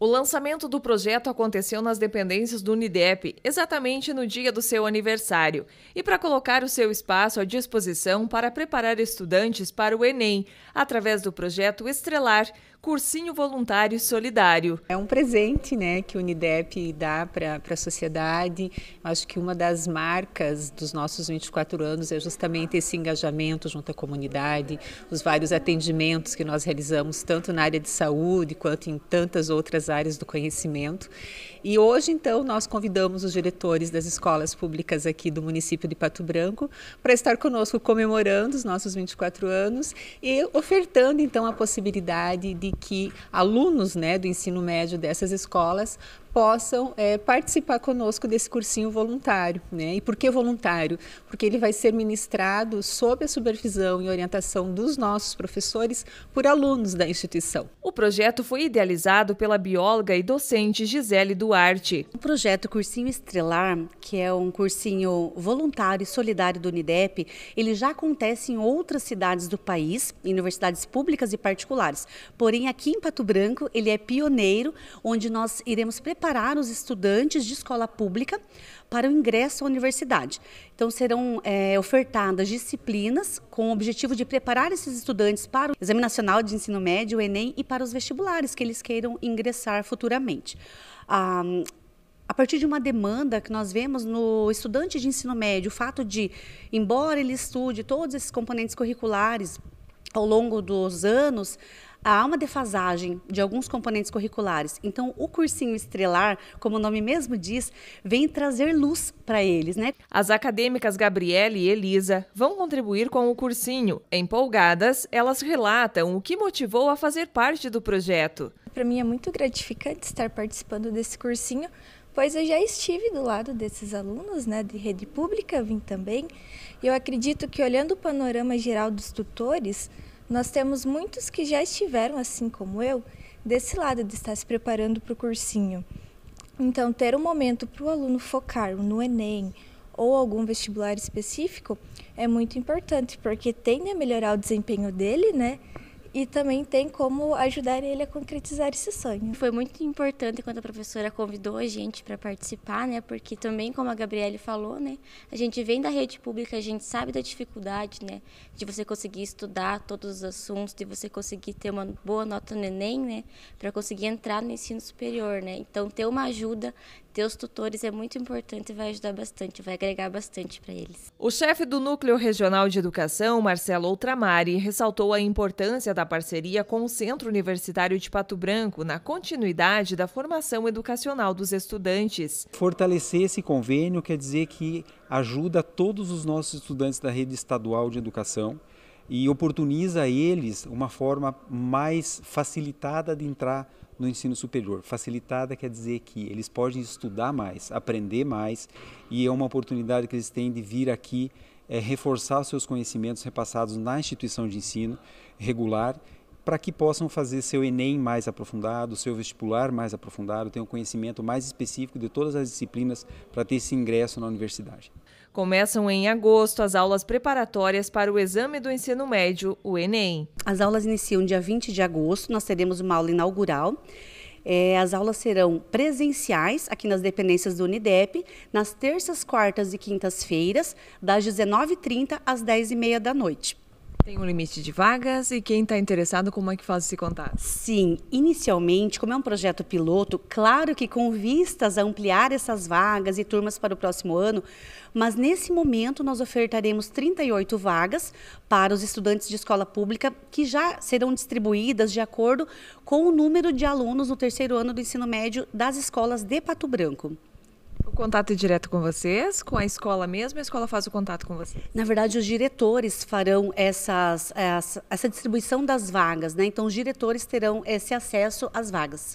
O lançamento do projeto aconteceu nas dependências do Unidep, exatamente no dia do seu aniversário, e para colocar o seu espaço à disposição para preparar estudantes para o Enem, através do projeto Estrelar, Cursinho Voluntário Solidário. É um presente né, que o Unidep dá para a sociedade. Acho que uma das marcas dos nossos 24 anos é justamente esse engajamento junto à comunidade, os vários atendimentos que nós realizamos, tanto na área de saúde quanto em tantas outras áreas do conhecimento. E hoje, então, nós convidamos os diretores das escolas públicas aqui do município de Pato Branco para estar conosco comemorando os nossos 24 anos e ofertando, então, a possibilidade de que alunos né, do ensino médio dessas escolas possam é, participar conosco desse cursinho voluntário. Né? E por que voluntário? Porque ele vai ser ministrado sob a supervisão e orientação dos nossos professores por alunos da instituição. O projeto foi idealizado pela bióloga e docente Gisele Duarte. O projeto Cursinho Estrelar, que é um cursinho voluntário e solidário do Unidep, ele já acontece em outras cidades do país, em universidades públicas e particulares. Porém, porém aqui em Pato Branco ele é pioneiro, onde nós iremos preparar os estudantes de escola pública para o ingresso à universidade. Então serão é, ofertadas disciplinas com o objetivo de preparar esses estudantes para o Exame Nacional de Ensino Médio, o Enem, e para os vestibulares que eles queiram ingressar futuramente. Ah, a partir de uma demanda que nós vemos no estudante de ensino médio, o fato de, embora ele estude todos esses componentes curriculares ao longo dos anos, há uma defasagem de alguns componentes curriculares. Então, o cursinho estrelar, como o nome mesmo diz, vem trazer luz para eles, né? As acadêmicas Gabriele e Elisa vão contribuir com o cursinho. Empolgadas, elas relatam o que motivou a fazer parte do projeto. Para mim é muito gratificante estar participando desse cursinho, pois eu já estive do lado desses alunos, né, de rede pública, vim também. E eu acredito que olhando o panorama geral dos tutores, nós temos muitos que já estiveram, assim como eu, desse lado de estar se preparando para o cursinho. Então, ter um momento para o aluno focar no Enem ou algum vestibular específico é muito importante, porque tende a melhorar o desempenho dele, né? e também tem como ajudar ele a concretizar esse sonho. Foi muito importante quando a professora convidou a gente para participar, né? Porque também, como a Gabriele falou, né? A gente vem da rede pública, a gente sabe da dificuldade, né? De você conseguir estudar todos os assuntos, de você conseguir ter uma boa nota no Enem, né? Para conseguir entrar no ensino superior, né? Então, ter uma ajuda, ter os tutores é muito importante e vai ajudar bastante, vai agregar bastante para eles. O chefe do Núcleo Regional de Educação, Marcelo Ultramari, ressaltou a importância da parceria com o Centro Universitário de Pato Branco na continuidade da formação educacional dos estudantes. Fortalecer esse convênio quer dizer que ajuda todos os nossos estudantes da rede estadual de educação e oportuniza a eles uma forma mais facilitada de entrar no ensino superior. Facilitada quer dizer que eles podem estudar mais, aprender mais, e é uma oportunidade que eles têm de vir aqui é, reforçar seus conhecimentos repassados na instituição de ensino regular para que possam fazer seu Enem mais aprofundado, seu vestibular mais aprofundado, tenham um conhecimento mais específico de todas as disciplinas para ter esse ingresso na universidade. Começam em agosto as aulas preparatórias para o exame do ensino médio, o Enem. As aulas iniciam dia 20 de agosto, nós teremos uma aula inaugural. É, as aulas serão presenciais aqui nas dependências do Unidep, nas terças, quartas e quintas-feiras, das 19h30 às 10h30 da noite. Tem um limite de vagas e quem está interessado, como é que faz esse contato? Sim, inicialmente, como é um projeto piloto, claro que com vistas a ampliar essas vagas e turmas para o próximo ano, mas nesse momento nós ofertaremos 38 vagas para os estudantes de escola pública que já serão distribuídas de acordo com o número de alunos no terceiro ano do ensino médio das escolas de Pato Branco. O contato é direto com vocês, com a escola mesmo, a escola faz o contato com vocês? Na verdade, os diretores farão essas, eh, essa, essa distribuição das vagas, né? Então, os diretores terão esse acesso às vagas.